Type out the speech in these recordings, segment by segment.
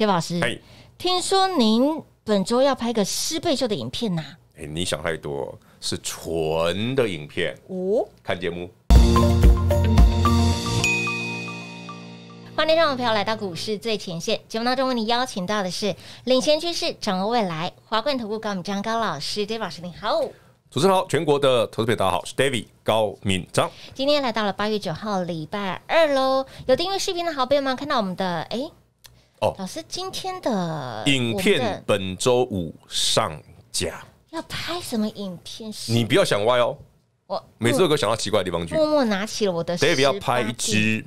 谢老师，听说您本周要拍个失倍秀的影片呐？哎，你想太多，是纯的影片哦。看节目，欢迎我看朋友来到股市最前线。节目当中为你邀请到的是领先趋势、掌握未来、华冠投顾高敏章高老师，d 老师你好，主持人好，全国的投资者大家好，是 David 高敏章。今天来到了八月九号礼拜二喽，有订阅视频的好朋友们看到我们的哎。哦，老师，今天的影片本周五上架。要拍什么影片？你不要想歪哦。我每次都会想到奇怪的地方去。默默拿起了我的。特别要拍一支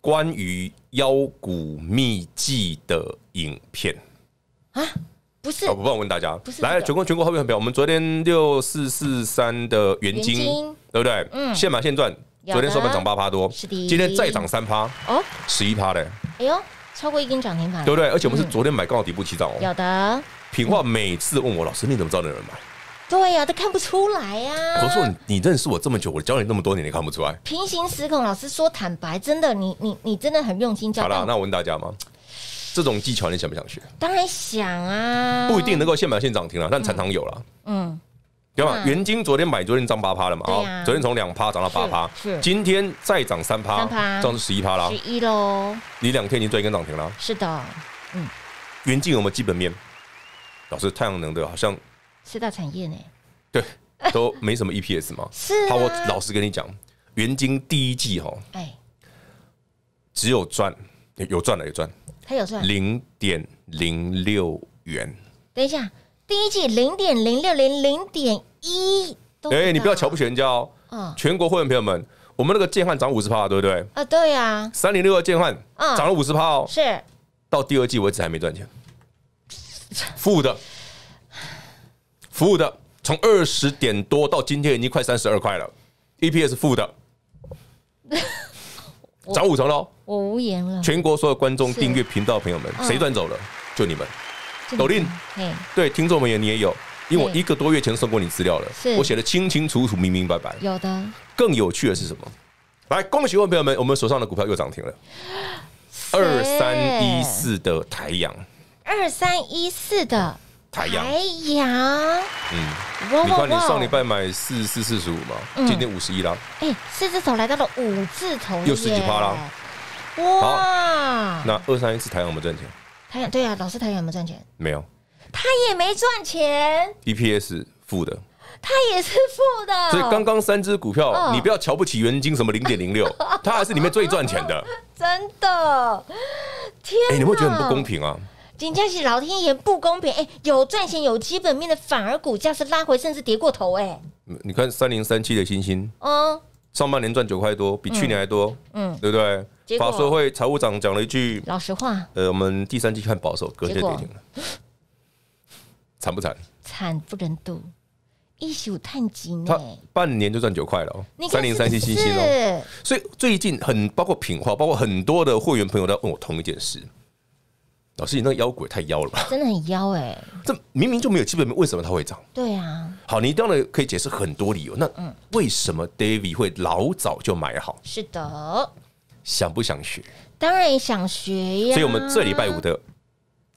关于腰骨秘技的影片啊？不是。我帮我问大家，来，全国全国后面很表，我们昨天六四四三的元金，对不对？嗯。现买现赚，昨天收盘涨八趴多，是的。今天再涨三趴，哦，十一趴嘞。哎呦。超过一根涨停板，对不对？而且我们是昨天买刚好底部起涨，有的。平化每次问我老师你怎么知道那人买？对呀，他看不出来呀。我说你认识我这么久，我教你那么多年，你看不出来？平行时空老师说坦白，真的，你你你真的很用心教。好了，那我问大家吗？这种技巧你想不想学？当然想啊。不一定能够现买现涨停了，但常常有了。嗯。你元晶昨天买，昨天涨八趴了嘛？啊。昨天从两趴涨到八趴。是。今天再涨三趴，涨到十一趴啦。十一喽。你两天已经赚一根涨停了。是的，嗯。元晶有没有基本面？老师，太阳能的好像四大产业呢。对。都没什么 EPS 吗？是。好，我老实跟你讲，元晶第一季哈，哎，只有赚，有赚了，有赚。它有赚。零点零六元。等一下，第一季零点零六零零点。一，哎，你不要瞧不起人家哦。嗯，全国会员朋友们，我们那个建汉涨五十趴，对不对？啊，对呀。三零六二建汉，嗯，涨了五十趴，是到第二季为止还没赚钱，负的，负的，从二十点多到今天已经快三十二块了，EPS 负的，涨五成喽。我无言了。全国所有观众订阅频道朋友们，谁赚走了？就你们，抖音，对，听众们也你也有。因为我一个多月前送过你资料了，是我写的清清楚楚、明明白白。有的。更有趣的是什么？来，恭喜我们朋友们，我们手上的股票又涨停了。二三一四的台阳。二三一四的台阳。台阳。嗯。你看，你上礼拜买四四四十五嘛，今天五十一啦，哎，四只手来到了五字头，又十几趴啦，哇！那二三一四台阳有没有赚钱？台阳对呀，老师，台阳有没有赚钱？没有。他也没赚钱，EPS 负的，他也是负的，所以刚刚三只股票，你不要瞧不起元金，什么零点零六，它 还是里面最赚钱的，真的。天，你会觉得很不公平啊？金家喜，老天爷不公平！哎，有赚钱有基本面的，反而股价是拉回，甚至跌过头。哎，你看三零三七的星星，嗯，上半年赚九块多，比去年还多，嗯，对不对？法说会财务长讲了一句老实话，呃，我们第三季看保守，隔天跌停了。惨不惨？惨不忍睹，一宿探金哎，半年就赚九块了哦，三零三七七七哦。所以最近很包括品化，包括很多的会员朋友都问我同一件事：老师，你那妖股太妖了吧？真的很妖哎！这明明就没有基本面，为什么它会涨？对啊。好，你当然可以解释很多理由。那嗯，为什么 David 会老早就买好？是的。想不想学？当然想学呀。所以，我们这礼拜五的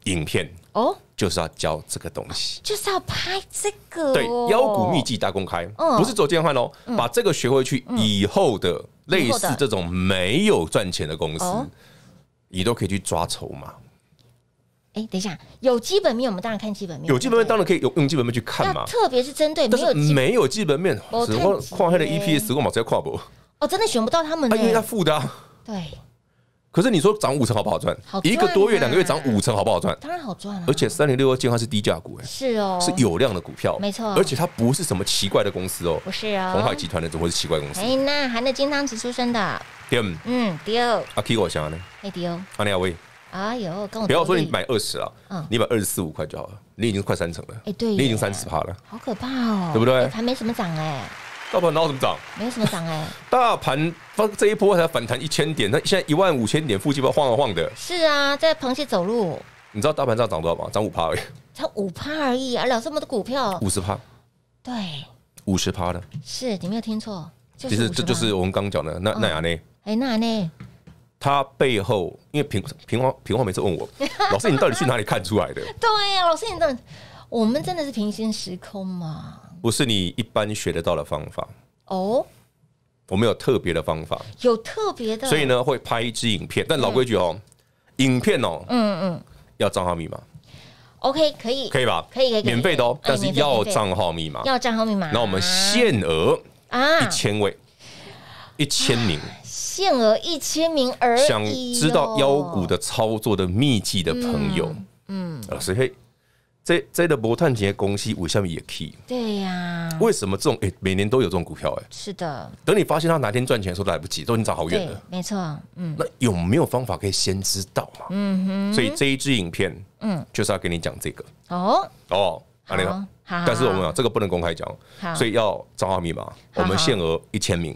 影片哦。就是要教这个东西，就是要拍这个。对，妖股秘籍大公开，不是走交换哦。把这个学回去以后的类似这种没有赚钱的公司，你都可以去抓筹码。哎，等一下，有基本面我们当然看基本面，有基本面当然可以用基本面去看嘛。特别是针对没有没有基本面，只光跨黑的 EPS 光毛要跨博，哦，真的选不到他们，因为他负的。对。可是你说涨五成好不好赚？一个多月两个月涨五成好不好赚？当然好赚了。而且三零六二健康是低价股哎，是哦，是有量的股票，没错。而且它不是什么奇怪的公司哦，不是哦，红海集团的怎么会是奇怪公司？哎，那含的金汤匙出生的。丢，嗯丢。阿 k 我想要呢，阿丢，阿尼亚威，哎呦，跟我不要说你买二十了，嗯，你买二十四五块就好了，你已经快三成了，哎，对，你已经三十趴了，好可怕哦，对不对？还没什么涨哎。大盘然后怎么涨？没有什么涨哎。大盘放这一波才反弹一千点，那现在一万五千点，附近波晃啊晃的。是啊，在螃蟹走路。你知道大盘上涨多少吗？涨五趴而已。涨五趴而已啊！老师，我们的股票五十趴。对，五十趴的。是你没有听错。其实这就是我们刚刚讲的那那亚呢？哎，那亚呢？他背后，因为平平花平花每次问我，老师，你到底去哪里看出来的？对呀，老师，你真，我们真的是平行时空嘛？不是你一般学得到的方法哦，我们有特别的方法，有特别的，所以呢会拍一支影片，但老规矩哦，影片哦，嗯嗯，要账号密码，OK 可以，可以吧？可以可以，免费的哦，但是要账号密码，要账号密码，那我们限额啊，一千位，一千名，限额一千名而已。想知道腰股的操作的秘籍的朋友，嗯，老师嘿。这这的铂探节些公司，我什面也 key？对呀。为什么这种哎，每年都有这种股票哎？是的。等你发现它哪天赚钱的时候来不及，都你找好远了。没错，嗯。那有没有方法可以先知道嘛？嗯哼。所以这一支影片，嗯，就是要跟你讲这个。哦。哦。阿玲。好。但是我们啊，这个不能公开讲，所以要账号密码，我们限额一千名。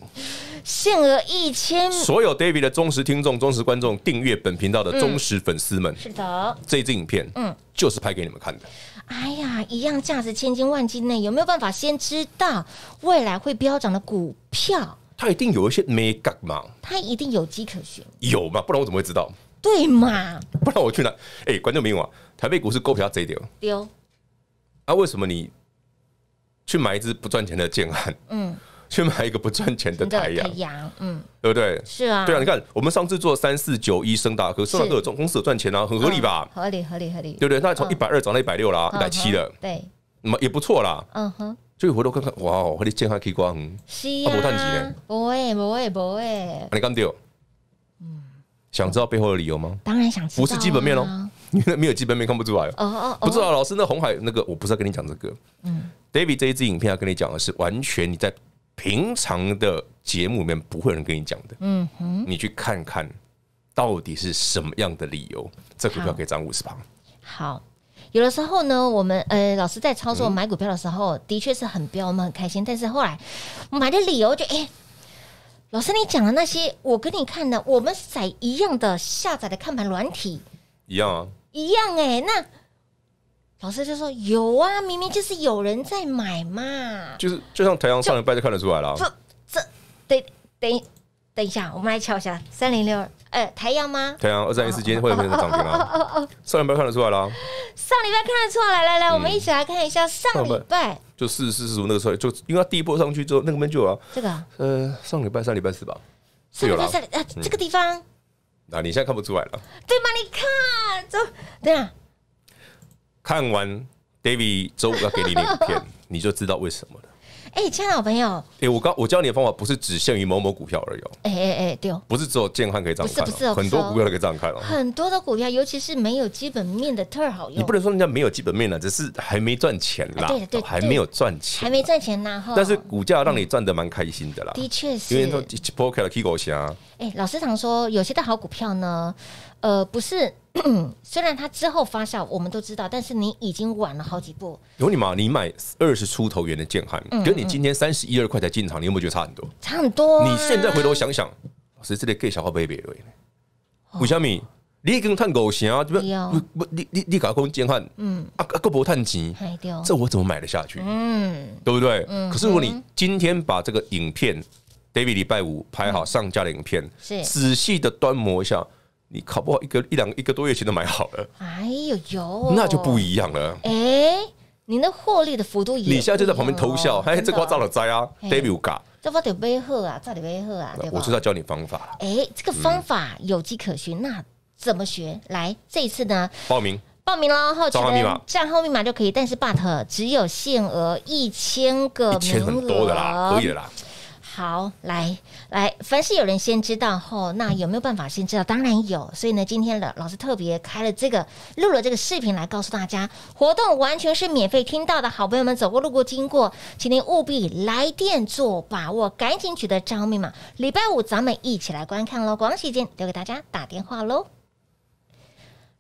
限额一千，所有 David 的忠实听众、忠实观众、订阅本频道的忠实粉丝们，是的，这支影片，嗯，就是拍给你们看的。哎呀，一样价值千金万金内有没有办法先知道未来会飙涨的股票？它一定有一些美感嘛？它一定有迹可循，有嘛？不然我怎么会知道？对嘛？不然我去哪？哎，观众朋友啊，台北股市股票，贼丢？丢。那为什么你去买一只不赚钱的建汉？嗯。去买一个不赚钱的台阳，嗯，对不对？是啊，对啊。你看，我们上次做三四九一升大科，是大都有赚，公司有赚钱啊，很合理吧？合理，合理，合理，对不对？那从一百二涨到一百六啦，一百七了，对，那么也不错啦。嗯哼，所以回头看看，哇，哦，我的健康可以光，是啊，不赚钱呢，不会，不会，不会。那你干掉？嗯，想知道背后的理由吗？当然想，不是基本面哦，因为没有基本面看不出来哦。哦哦，不知道老师，那红海那个，我不是要跟你讲这个。嗯，David 这一支影片要跟你讲的是完全你在。平常的节目里面不会有人跟你讲的，嗯哼，你去看看到底是什么样的理由，这股票可以涨五十趴。好，有的时候呢，我们呃老师在操作买股票的时候，的确是很彪，我们很开心。但是后来买的理由就哎，老师你讲的那些，我跟你看的，我们是在一样的下载的看盘软体，一样啊，一样哎，那。老师就说：“有啊，明明就是有人在买嘛。”就是就像太阳上礼拜就看得出来了。这得等等一下，我们来瞧一下三零六二，哎，太阳吗？太阳二三一四今天会有没有人涨停啊？上礼拜看得出来了，上礼拜看得出来。来来来，我们一起来看一下上礼拜，就四十四十五那个时候，就因为它第一波上去之后，那个门就有这个。呃，上礼拜三礼拜四吧，是有了，三这个地方。那你现在看不出来了，对吗？你看，走，等下。看完 David 周五要给你的影片，你就知道为什么了。哎，亲爱的朋友，哎，我刚我教你的方法不是只限于某某股票而已。哎哎哎，对哦，不是只有健康可以这样看，不是不是很多股票都可以这样看哦。很多的股票，尤其是没有基本面的特好。用。你不能说人家没有基本面了，只是还没赚钱啦，对对，还没有赚钱，还没赚钱呢但是股价让你赚得蛮开心的啦，的确是，因为说 p o k e 开了 K 红线哎，老师常说有些的好股票呢。呃，不是，虽然他之后发酵，我们都知道，但是你已经晚了好几步。有你吗？你买二十出头元的建汉，跟你今天三十一二块才进场，你有没有觉得差很多？差很多。你现在回头想想，这里给小号 baby 呢？吴小米，立根探狗行啊？不不不，你你你搞空建汉，嗯啊，个博探吉，这我怎么买得下去？嗯，对不对？嗯、可是如果你今天把这个影片，David 礼拜五拍好上架的影片，仔细的端磨一下。你考不好，一个一两一个多月前都买好了。哎呦呦，那就不一样了。哎，你那获利的幅度，你现在就在旁边偷笑。哎，这瓜造了灾啊！David 哥，这瓜得背黑啊，造得背黑啊，对我是在教你方法。哎，这个方法有迹可循，那怎么学？来，这一次呢，报名，报名喽。账号密码，账号密码就可以，但是 But 只有限额一千个，一千很多的啦，可以啦。好，来来，凡是有人先知道后，那有没有办法先知道？当然有，所以呢，今天老老师特别开了这个，录了这个视频来告诉大家，活动完全是免费听到的。好朋友们走过路过经过，请您务必来电做把握，赶紧取得账号密码。礼拜五咱们一起来观看喽，广喜间留给大家打电话喽。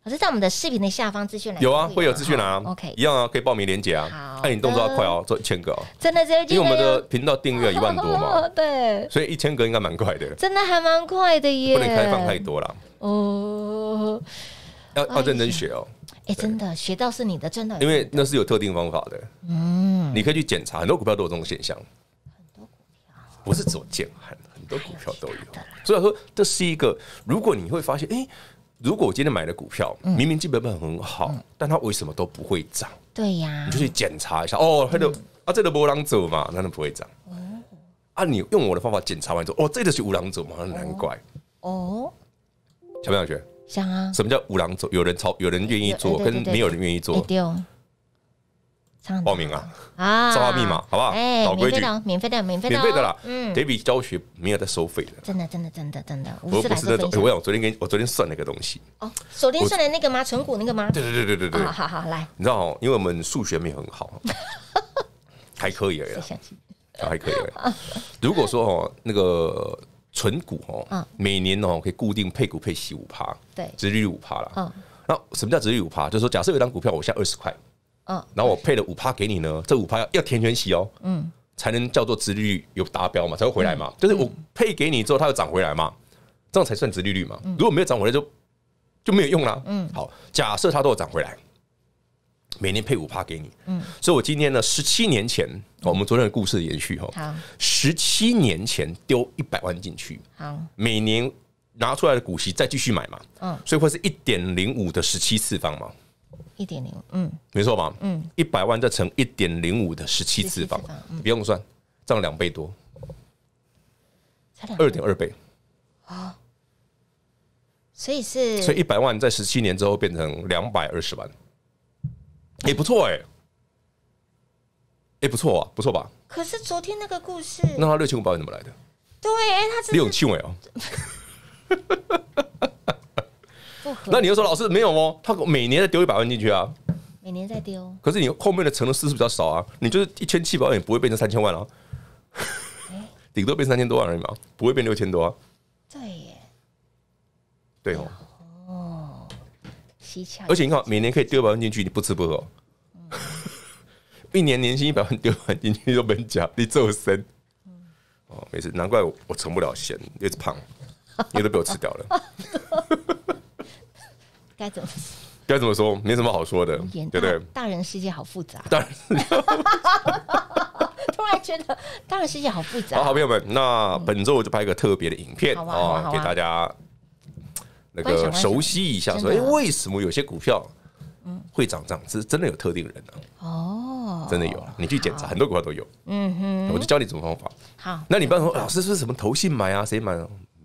老师在我们的视频的下方资讯栏有啊，会有资讯栏啊，OK，一样啊，可以报名连接啊。哎，你动作要快哦，做一千个哦，真的，真因为我们的频道订阅一万多嘛，对，所以一千个应该蛮快的，真的还蛮快的耶，不能开放太多了，哦，要要认真学哦，哎，真的学到是你的，真的，因为那是有特定方法的，嗯，你可以去检查，很多股票都有这种现象，很多股票不是只建汉，很多股票都有，所以说这是一个，如果你会发现，哎。如果我今天买的股票明明基本面很好，但它为什么都不会涨？对呀，你就去检查一下哦，它的啊，这个波浪走嘛，它都不会涨。嗯，啊，你用我的方法检查完之后，哦，这个是五浪走嘛，那难怪哦。想不想学？想啊。什么叫五浪走？有人操，有人愿意做，跟没有人愿意做。报名啊！啊，账号密码，好不好？哎，老规矩免费的，免费，免费的啦。嗯，i 比教学没有在收费的，真的，真的，真的，真的，我不是在收哎，我想昨天跟我昨天算那个东西哦，昨天算的那个吗？存股那个吗？对对对对对对，好好好，来，你知道吗？因为我们数学没有很好，还可以了，还可以了。如果说哦，那个存股哦，每年哦可以固定配股配息五趴，对，值率五趴了。嗯，那什么叫值率五趴？就是说，假设有一张股票，我现在二十块。然后我配了五趴给你呢，这五趴要填全息哦，嗯，才能叫做殖利率有达标嘛，才会回来嘛，就是我配给你之后，它又涨回来嘛，这样才算殖利率嘛，如果没有涨回来就就没有用啦，嗯，好，假设它都有涨回来，每年配五趴给你，嗯，所以我今天呢，十七年前，我们昨天的故事延续哈，十七年前丢一百万进去，好，每年拿出来的股息再继续买嘛，嗯，所以会是一点零五的十七次方嘛。一点零，嗯，没错吧？嗯，一百万再乘一点零五的十七次方，不用算，涨两倍多，二点二倍啊！所以是，所以一百万在十七年之后变成两百二十万，也不错哎，哎不错啊，不错吧？可是昨天那个故事，那他六千五百万怎么来的？对，哎，他六七位哦。那你又说，老师没有哦，他每年都丢一百万进去啊，每年在丢。可是你后面的乘的次数比较少啊，你就是一千七百万也不会变成三千万了，顶多变三千多万而已嘛，不会变六千多啊。对耶，对哦。哦，而且你看，每年可以丢一百万进去，你不吃不喝，一年年薪一百万丢完进去都没加，你做么深。哦，没事，难怪我我成不了仙，一直胖，因为都被我吃掉了。该怎么？该怎么说？没什么好说的，对不对？大人世界好复杂。大人世界，突然觉得大人世界好复杂。好，好，朋友们，那本周我就拍一个特别的影片啊，给大家那个熟悉一下，说，哎，为什么有些股票嗯会涨涨？是真的有特定人呢？哦，真的有，你去检查，很多股票都有。嗯哼，我就教你怎么方法。好，那你不要说老师是什么投信买啊？谁买？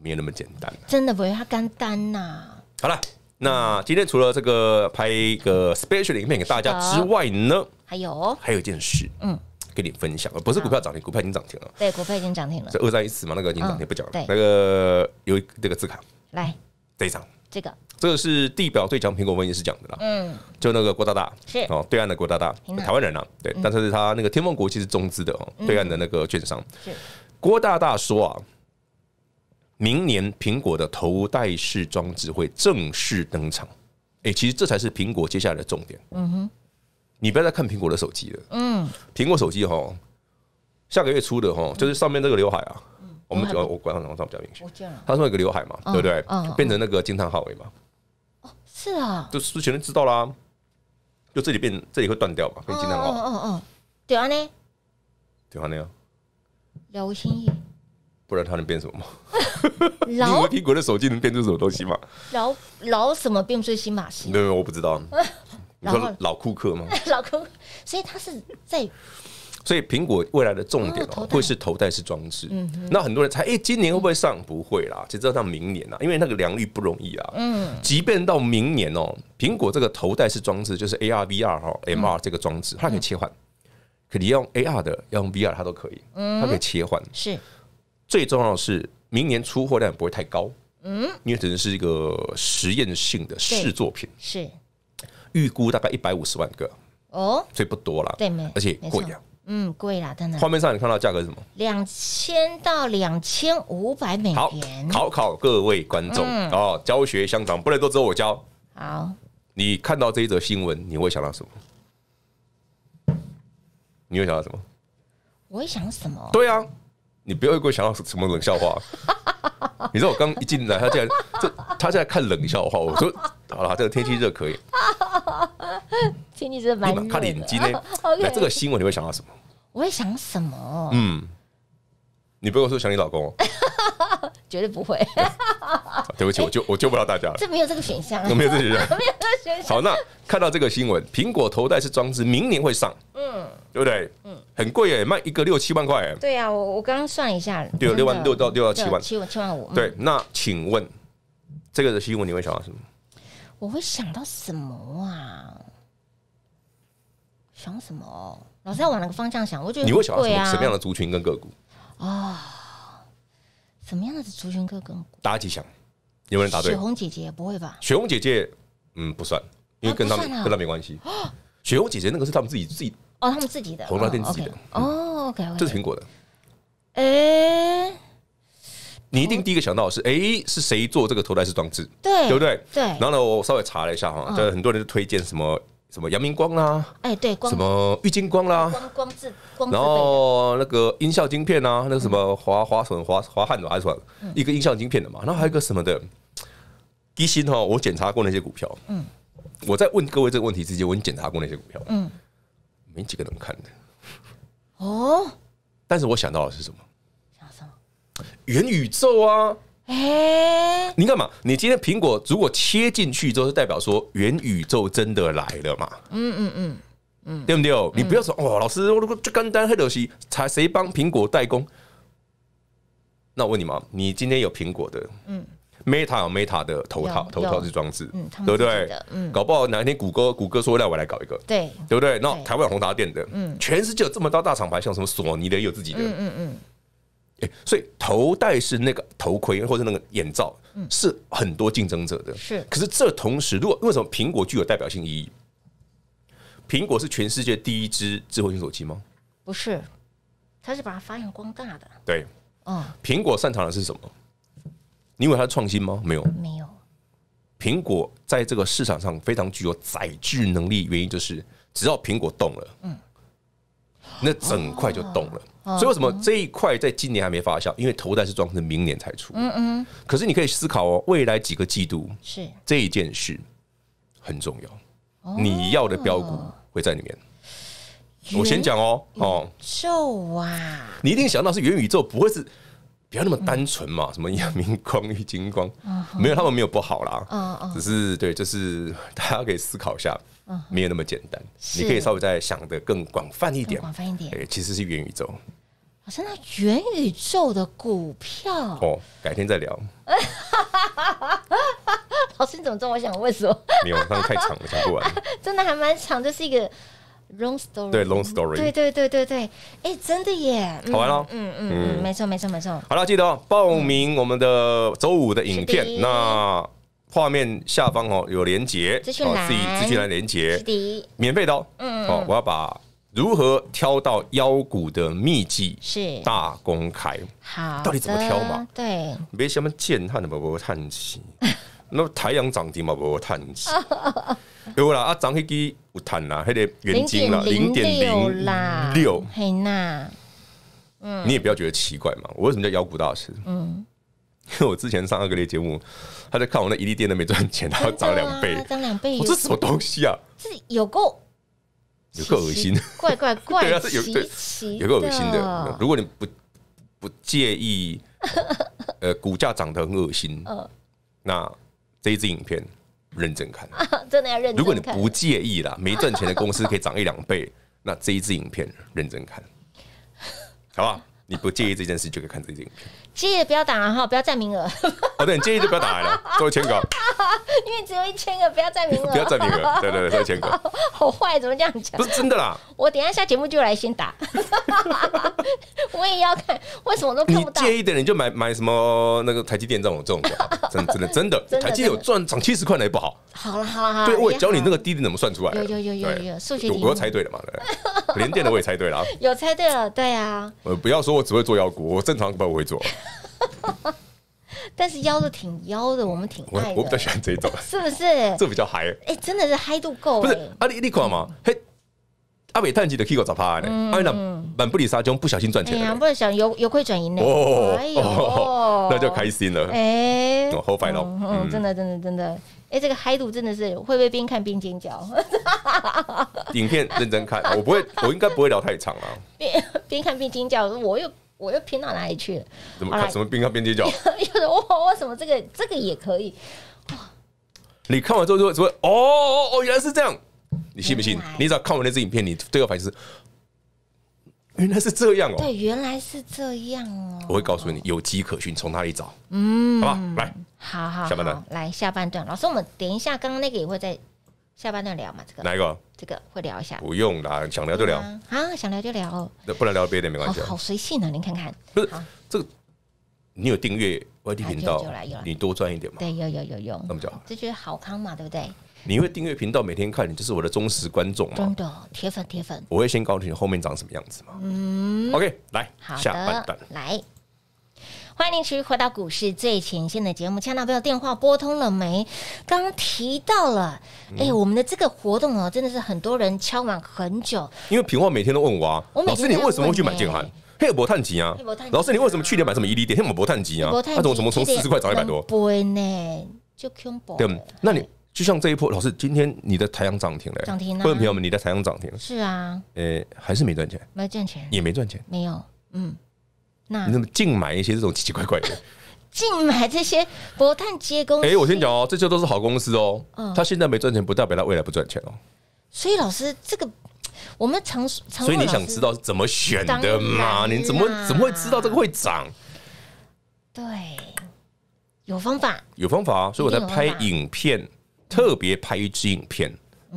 没有那么简单。真的不会，他干单呐。好了。那今天除了这个拍一个 special 的影片给大家之外呢，还有，还有一件事，嗯，跟你分享不是股票涨停，股票已经涨停了，对，股票已经涨停了，是二三一四嘛？那个已经涨停不讲了，对，那个有这个字卡，来这一张，这个，这个是地表最强苹果分析师讲的啦，嗯，就那个郭大大，是哦，对岸的郭大大，台湾人啊，对，但是他那个天风国际是中资的哦，对岸的那个券商，是郭大大说啊。明年苹果的头戴式装置会正式登场，哎，其实这才是苹果接下来的重点。嗯哼，你不要再看苹果的手机了。嗯，苹果手机哈，下个月出的哈，就是上面这个刘海啊。嗯，我们主要我管方账号上比较明显。他说了，有个刘海嘛，对不对？嗯，变成那个惊叹号尾嘛。哦，是啊。就是全都知道啦。就这里变，这里会断掉嘛，变惊叹号。嗯嗯嗯。对啊呢。对啊呢。了无新意。不然他能变什么？吗？老苹果的手机能变出什么东西吗？老老什么变出新马戏？没有，我不知道。老老库克吗？老库，所以他是在。所以苹果未来的重点哦，会是头戴式装置。嗯。那很多人猜，哎，今年会不会上？不会啦，只知道到明年啦，因为那个良率不容易啊。嗯。即便到明年哦，苹果这个头戴式装置，就是 AR、VR、哈 MR 这个装置，它可以切换，可以用 AR 的，要用 VR，它都可以。嗯。它可以切换。是。最重要的是，明年出货量不会太高，嗯，因为只能是一个实验性的试作品，是预估大概一百五十万个，哦，所以不多了，对，没而且贵了，嗯，贵了，真的。画面上你看到价格是什么？两千到两千五百美元。好，考考各位观众哦，教学相长，不能都只有我教。好，你看到这一则新闻，你会想到什么？你会想到什么？我会想什么？对啊。你不要给我想到什么冷笑话？你知道我刚一进来，他竟然这，他竟然看冷笑话。我说好了，这个天气热可以。天气热蛮。卡眼今天那 这个新闻你会想到什么？我会想什么？嗯，你不要说想你老公。绝对不会，对不起，我救我救不了大家了，这没有这个选项，有没有这个选项？没有这个选项。好，那看到这个新闻，苹果头戴式装置明年会上，嗯，对不对？嗯，很贵耶，卖一个六七万块。对啊，我我刚刚算一下六六万六到六到七万，七万七万五。对，那请问这个的新闻你会想到什么？我会想到什么啊？想什么？老师要往哪个方向想，我觉得你会想到什么什么样的族群跟个股啊？什么样的族群哥？大家一起想，有没有人答对？雪红姐姐，不会吧？雪红姐姐，嗯，不算，因为跟他们跟他没关系。雪红姐姐那个是他们自己自己哦，他们自己的红发店自己的哦，OK OK，这是苹果的。哎，你一定第一个想到是哎，是谁做这个头戴式装置？对，对不对？对。然后呢，我稍微查了一下哈，就很多人就推荐什么。什么阳明光啦？哎，对，光什么玉金光啦？光光光，然后那个音效晶片啦，那个什么华华顺华华汉的还是什么，一个音效晶片的嘛。然后还有一个什么的，低薪哈，我检查过那些股票，嗯，我在问各位这个问题之前，我已经检查过那些股票，嗯，没几个能看的。哦，但是我想到的是什么？想什么？元宇宙啊。哎，你干嘛？你今天苹果如果切进去之后，代表说元宇宙真的来了嘛？嗯嗯嗯嗯，对不对？你不要说哦，老师，我如果就干单黑东西，才谁帮苹果代工？那我问你嘛，你今天有苹果的？嗯，Meta 有 Meta 的头套，头套是装置，嗯，对不对？嗯，搞不好哪一天谷歌，谷歌说来我来搞一个，对对不对？那台湾红塔店的，嗯，全世界有这么多大厂牌，像什么索尼的也有自己的，嗯嗯嗯。所以头戴是那个头盔或者那个眼罩是很多竞争者的，是。可是这同时，如果为什么苹果具有代表性意义？苹果是全世界第一支智慧型手机吗？不是，它是把它发扬光大的。对，嗯。苹果擅长的是什么？你以为它是创新吗？没有，没有。苹果在这个市场上非常具有载制能力，原因就是只要苹果动了，嗯。那整块就动了，所以为什么这一块在今年还没发酵？因为头戴式装置明年才出。嗯嗯。可是你可以思考哦，未来几个季度是这一件事很重要，你要的标股会在里面。我先讲哦哦，宙啊！你一定想到是元宇宙，不会是不要那么单纯嘛？什么阳明光与金光？没有，他们没有不好啦。只是对，就是大家可以思考一下。没有那么简单。你可以稍微再想的更广泛一点，广泛一点。对，其实是元宇宙。老师，那元宇宙的股票哦，改天再聊。老师，你怎么做？我想问什么？你晚上太长了，讲不完。真的还蛮长，就是一个 long story。对，long story。对对对对对，哎，真的耶，好玩哦。嗯嗯，没错没错没错。好了，记得报名我们的周五的影片。那画面下方哦有连接，好，自己自己来连接，免费的哦。嗯，好，我要把如何挑到妖股的秘籍是大公开，好，到底怎么挑嘛？对，别什么贱汉的嘛，不叹气，那太阳涨停嘛，不叹气。有啦，啊涨起起有叹啦，还个元金啦，零点零六，六，行啦。嗯，你也不要觉得奇怪嘛，我为什么叫妖股大师？嗯。因为我之前上阿格列节目，他在看我那一粒店都没赚钱，然后涨两倍，涨两倍，这什么东西啊？是有够有够恶心，怪怪怪，有个恶心的。如果你不不介意，呃，股价涨得很恶心，那这一支影片认真看，真的要认真。如果你不介意啦，没赚钱的公司可以涨一两倍，那这一支影片认真看，好不好？你不介意这件事，就可以看这支影片。介意不要打，然后不要占名额。哦，对，介意就不要打了，做 签稿。因为只有一千个，不要占名额。不要占名额，对 对对，做签稿。好坏，怎么这样讲？不是真的啦。我等一下下节目就来先打。我也要看，为什么都看不到？介意的人就买买什么那个台积电这种这种真真的真的，台积电有赚涨七十块那也不好。好了好了好了。对，我教你那个低的怎么算出来。有有有有有，数学我要猜对了嘛？对。连电的我也猜对了，有猜对了，对啊。呃，不要说我只会做腰股，我正常股我会做。但是腰的挺腰的，我们挺我我比较喜欢这一种，是不是？这比较嗨，哎，真的是嗨度够。不是阿里你矿嘛？嘿，阿伟探气的 Kiko 咋趴呢？阿伟那满布里沙中不小心赚钱了，不是想油油亏转移呢？哦哦，那就开心了，哎，好快乐，嗯，真的真的真的。哎，这个海度真的是会不会边看边尖叫？影片认真看，我不会，我应该不会聊太长啊。边 边看边尖叫，我又我又偏到哪里去？了？怎么看什么边看边尖叫？又 是哇，什么这个这个也可以你看完之后就什么哦哦，原来是这样，你信不信？你只要看完那支影片，你最后反应是。原来是这样哦！对，原来是这样哦！我会告诉你，有机可循，从哪里找？嗯，好吧，来，好好下半段，来下半段。老师，我们等一下刚刚那个，也会在下半段聊嘛？这个哪一个？这个会聊一下？不用啦，想聊就聊啊，想聊就聊，那不能聊别的没关系，好随性啊！你看看，不是这个，你有订阅 YT 频道，你多赚一点嘛？对，有有有有，那么就好，就觉得好康嘛，对不对？你会订阅频道，每天看，你就是我的忠实观众啊！真的，铁粉，铁粉！我会先告诉你后面长什么样子吗？嗯，OK，来，好下半段来，欢迎您回到股市最前线的节目。亲爱的朋友，电话拨通了没？刚提到了，哎，我们的这个活动哦，真的是很多人敲满很久。因为平话每天都问我啊，老师，你为什么会去买建还？黑博探级啊，老师，你为什么去年买什么伊利点？黑尔博探级啊，他怎么怎么从四十块涨一百多？不会呢，就 Q 博。对，那你。就像这一波，老师，今天你的台阳涨停了，涨停啊！各位朋友们，你的台阳涨停了，是啊，呃，还是没赚钱，没赚钱，也没赚钱，没有，嗯，那你怎么净买一些这种奇奇怪怪的？净买这些博碳接工？哎，我先讲哦，这些都是好公司哦。嗯，他现在没赚钱，不代表他未来不赚钱哦。所以老师，这个我们常常，所以你想知道怎么选的吗？你怎么怎么会知道这个会涨？对，有方法，有方法所以我在拍影片。特别拍一支影片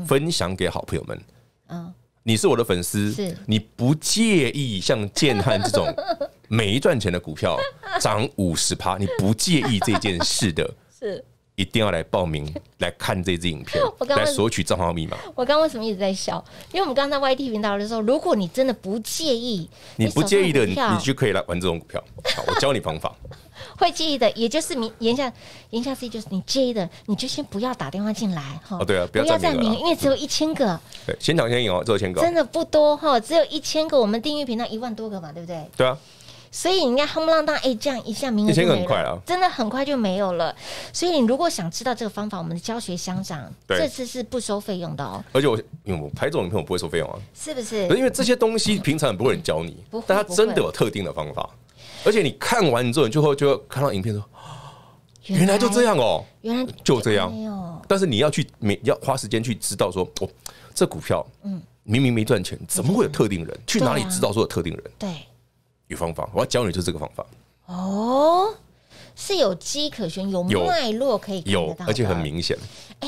分享给好朋友们。嗯，你是我的粉丝，是你不介意像建汉这种没 赚钱的股票涨五十趴，你不介意这件事的？是，一定要来报名来看这支影片。来索取账号密码。我刚为什么一直在笑？因为我们刚在 YT 频道的时候，如果你真的不介意，你不介意的，你你就可以来玩这种股票。好，我教你方法。会介意的，也就是你言下言下意就是你介意的，你就先不要打电话进来哈。哦，对啊，不要占名因为只有一千个。对，先抢先赢哦，只有千个。真的不多哈，只有一千个。我们订阅频道一万多个嘛，对不对？对啊。所以你看，轰轰浪浪，哎，这样一下名额就快了。真的很快就没有了。所以你如果想知道这个方法，我们的教学相长这次是不收费用的哦。而且我因为我拍这种片，我不会收费用啊，是不是？因为这些东西平常不会人教你，但他真的有特定的方法。而且你看完之后，你就会就看到影片说：“原来就这样哦，原来就这样。”但是你要去，你要花时间去知道说：“哦，这股票，嗯，明明没赚钱，怎么会有特定人？去哪里知道说有特定人？”对，有方法，我要教你就是这个方法。哦，是有迹可循，有脉络可以有，而且很明显。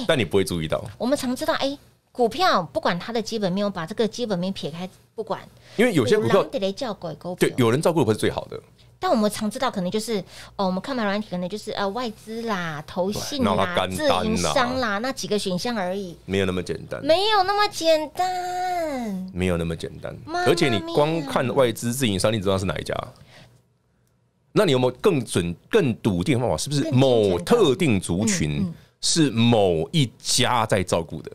但你不会注意到。我们常知道，哎，股票不管它的基本面，我把这个基本面撇开不管，因为有些股票得叫狗狗，对，有人照顾不是最好的。但我们常知道，可能就是哦，我们看买软体可能就是呃外资啦、投信啦、自营商啦，那几个选项而已。没有那么简单，没有那么简单，没有那么简单。而且你光看外资自营商，你知道是哪一家？那你有没有更准、更笃定的方法？是不是某特定族群是某一家在照顾的？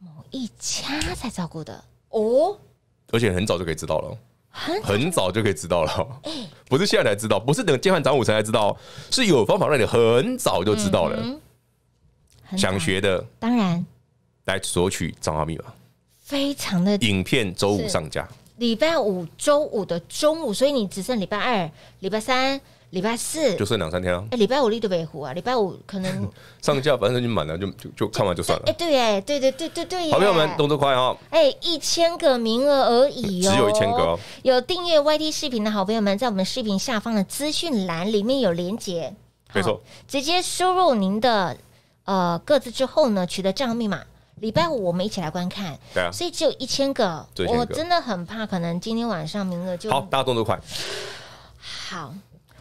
某一家在照顾的哦，而且很早就可以知道了。很早就可以知道了，不是现在才知道，不是等见行涨五才才知道，是有方法让你很早就知道了。想学的，当然来索取账号密码，非常的影片周五上架，礼拜五、周五的中午，所以你只剩礼拜二、礼拜三。礼拜四就剩两三天了。哎，礼拜五立德北湖啊！礼拜五可能 上架，反正已经满了，就就就看完就算了。哎，对哎，对对对对对。好朋友们，动作快哦！哎，一千个名额而已哦，只有一千个。哦。有订阅 YT 视频的好朋友们，在我们视频下方的资讯栏里面有连接，没错，直接输入您的呃个字之后呢，取得账号密码。礼拜五我们一起来观看。对啊。所以只有一千个，我真的很怕，可能今天晚上名额就好，大家动作快。好。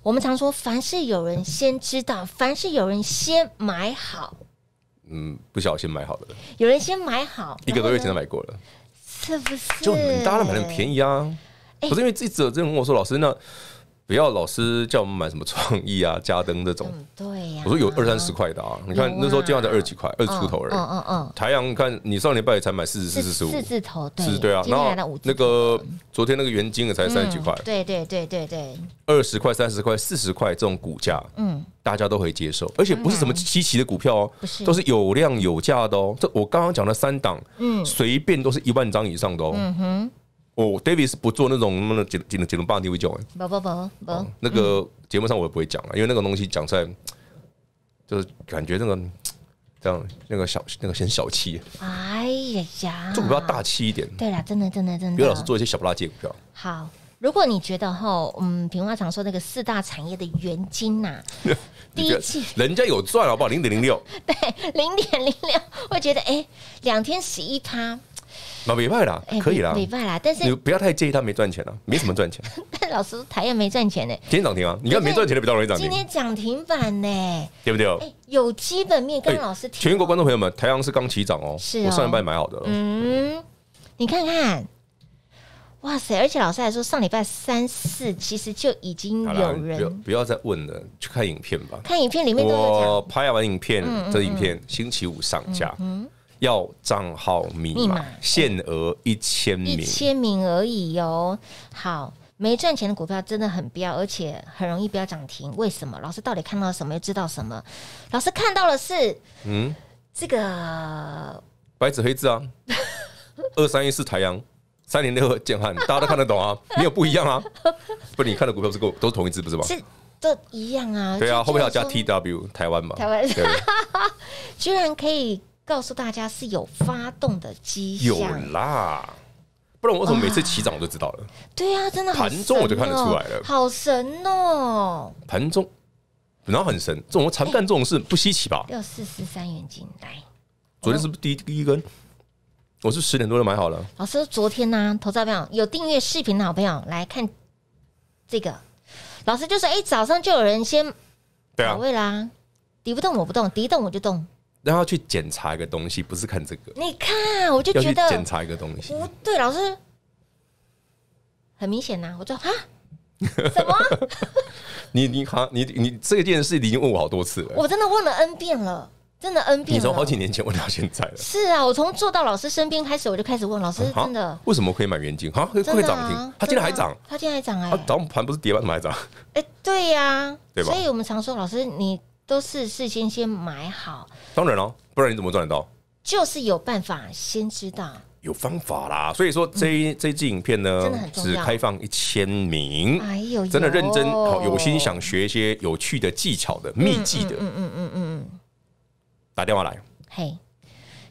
我们常说，凡是有人先知道，凡是有人先买好。嗯，不小心买好了。有人先买好，一个多月前都买过了，是不是？就大家买很便宜啊。不是因为记者这样我说：“老师，那……”不要老师叫我们买什么创意啊、加灯这种，对呀，我说有二三十块的啊，你看那时候就要在二十几块、二十出头而已。嗯嗯嗯，台阳，看你上礼拜才买四十四四十五四字头，是是，对啊，然后那个昨天那个原金也才三十几块，对对对对对，二十块、三十块、四十块这种股价，嗯，大家都可以接受，而且不是什么稀奇的股票哦，都是有量有价的哦。这我刚刚讲的三档，嗯，随便都是一万张以上的哦。嗯哼。我 David 是不做那种那么几几简单棒的 DV 讲哎，不不不不，那个节目上我也不会讲了，因为那个东西讲出来就是感觉那个这样那个小那个很小气。哎呀呀，做股票大气一点。对啦，真的真的真的，刘老师做一些小不拉几的股票。好，如果你觉得哈，嗯，平花常说那个四大产业的原金呐，第一季人家有赚好不好？零点零六，对，零点零六，会觉得哎，两天十一趴。那礼拜啦，可以啦，礼拜啦，但是你不要太介意他没赚钱了，没什么赚钱。但 老师台阳没赚钱呢，今天涨停啊！你看没赚钱的比较容易涨停，今天涨停板呢，对不对？有基本面，跟老师。全国观众朋友们，台阳是刚起涨哦，是，我上礼拜买好的了。嗯，你看看，哇塞！而且老师还说，上礼拜三四其实就已经有人，不要再问了，去看影片吧。看影片里面都拍完影片这影片，星期五上架。嗯。要账号密码，限额一千名，一千名而已哟。好，没赚钱的股票真的很彪，而且很容易飙涨停。为什么？老师到底看到了什么？又知道什么？老师看到的是，嗯，这个白纸黑字啊，二三一四台阳，三年六建汉，大家都看得懂啊，没有不一样啊。不，你看的股票是够，都同一只，不是吗？是都一样啊。对啊，后面要加 T W 台湾嘛？台湾，居然可以。告诉大家是有发动的迹象，有啦，不然我怎什么每次起涨我就知道了？对啊，真的盘中我就看得出来了，好神哦！盘中本后很神，这种常干这种事不稀奇吧？六四四三元金来，昨天是第一第一根，我是十点多就买好了。老师，昨天呢，投资朋友有订阅视频的好朋友来看这个，老师就是哎，早上就有人先对啊，位啦，敌不动我不动，敌动我就动。让他去检查一个东西，不是看这个。你看，我就觉得检查一个东西。不对，老师，很明显呐，我说啊，什么？你你好，你你这件事你已经问我好多次了，我真的问了 n 遍了，真的 n 遍。你从好几年前问到现在了。是啊，我从坐到老师身边开始，我就开始问老师，真的为什么可以买元金？哈，会涨停，它竟然还涨，它竟然还涨啊？涨盘不是跌完，他还涨？哎，对呀，对吧？所以我们常说，老师你。都是事先先买好，当然了，不然你怎么赚得到？就是有办法先知道，有方法啦。所以说，这一这一影片呢，只开放一千名，哎呦，真的认真，有心想学一些有趣的技巧的秘技的，嗯嗯嗯嗯嗯，打电话来，嘿，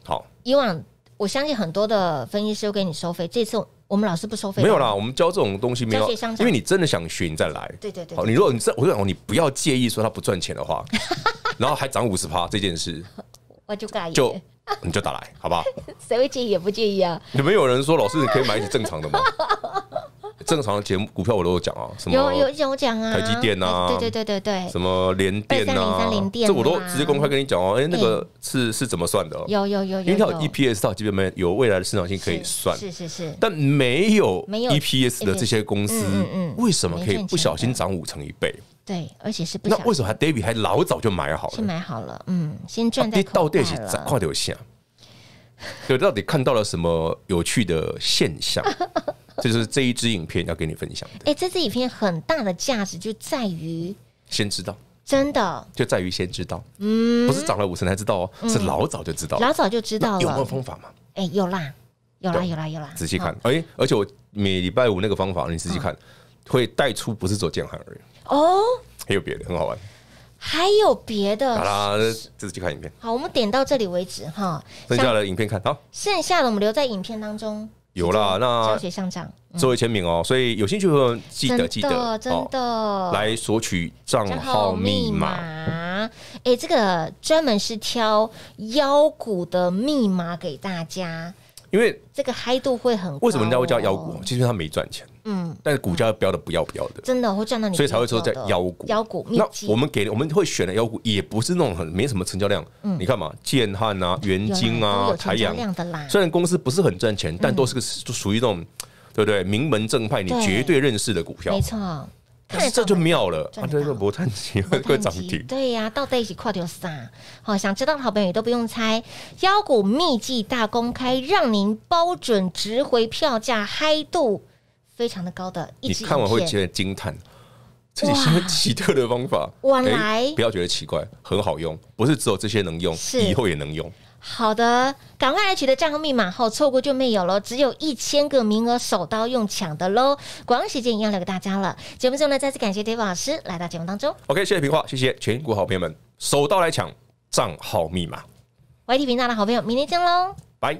好。以往我相信很多的分析师都给你收费，这次。我们老师不收费，没有啦，我们教这种东西没有，因为你真的想学你再来，对对对，好，你如果你这，我就讲你不要介意说他不赚钱的话，然后还涨五十趴这件事，我就就你就打来，好不好？谁会介意也不介意啊？你们有人说老师可以买一些正常的吗？正常的节目股票我都有讲啊，什么有有有讲啊，台积电啊，对对对对对，什么联电啊，这我都直接公开跟你讲哦，哎那个是是怎么算的？有有有有，因为有 EPS，它基本没有未来的市场性可以算，是是是，但没有没有 EPS 的这些公司，为什么可以不小心涨五成一倍？对，而且是不那为什么还 David 还老早就买好了？先买好了，嗯，先赚在到袋了。到底看到有啥？对，到底看到了什么有趣的现象？就是这一支影片要跟你分享。哎，这支影片很大的价值就在于先知道，真的就在于先知道。嗯，不是涨了五成才知道哦，是老早就知道，老早就知道了。有没有方法嘛？哎，有啦，有啦，有啦，有啦。仔细看，哎，而且我每礼拜五那个方法，你仔细看，会带出不是做建行而已哦，还有别的，很好玩，还有别的。好啦，自己看影片。好，我们点到这里为止哈，剩下的影片看好，剩下的我们留在影片当中。有啦，那教学上样作为签名哦，所以有兴趣的朋友记得记得真的来索取账号密码。哎，这个专门是挑腰股的密码给大家，因为这个嗨度会很。为什么人家会叫腰股？其实他没赚钱。嗯，但是股价飙的不要不要的，真的会赚到你，所以才会说在妖股。妖股，那我们给我们会选的妖股也不是那种很没什么成交量。嗯，你看嘛，建汉啊、元晶啊、台阳，虽然公司不是很赚钱，但都是个属于那种，对不对？名门正派，你绝对认识的股票，没错。看这就妙了，啊，这个伯赞奇会会涨停，对呀，倒在一起跨掉啥？好，想知道的好朋友都不用猜，妖股秘籍大公开，让您包准值回票价嗨度。非常的高的，你看完会觉得惊叹，这些奇特的方法，哎，不要觉得奇怪，很好用，不是只有这些能用，以后也能用。好的，赶快来取得账号密码，后错过就没有了，只有一千个名额，手刀用抢的喽。广告时间要留给大家了，节目中呢再次感谢 David 老师来到节目当中。OK，谢谢平话，谢谢全国好朋友们，手刀来抢账号密码。YT 平大的好朋友，明天见喽，拜。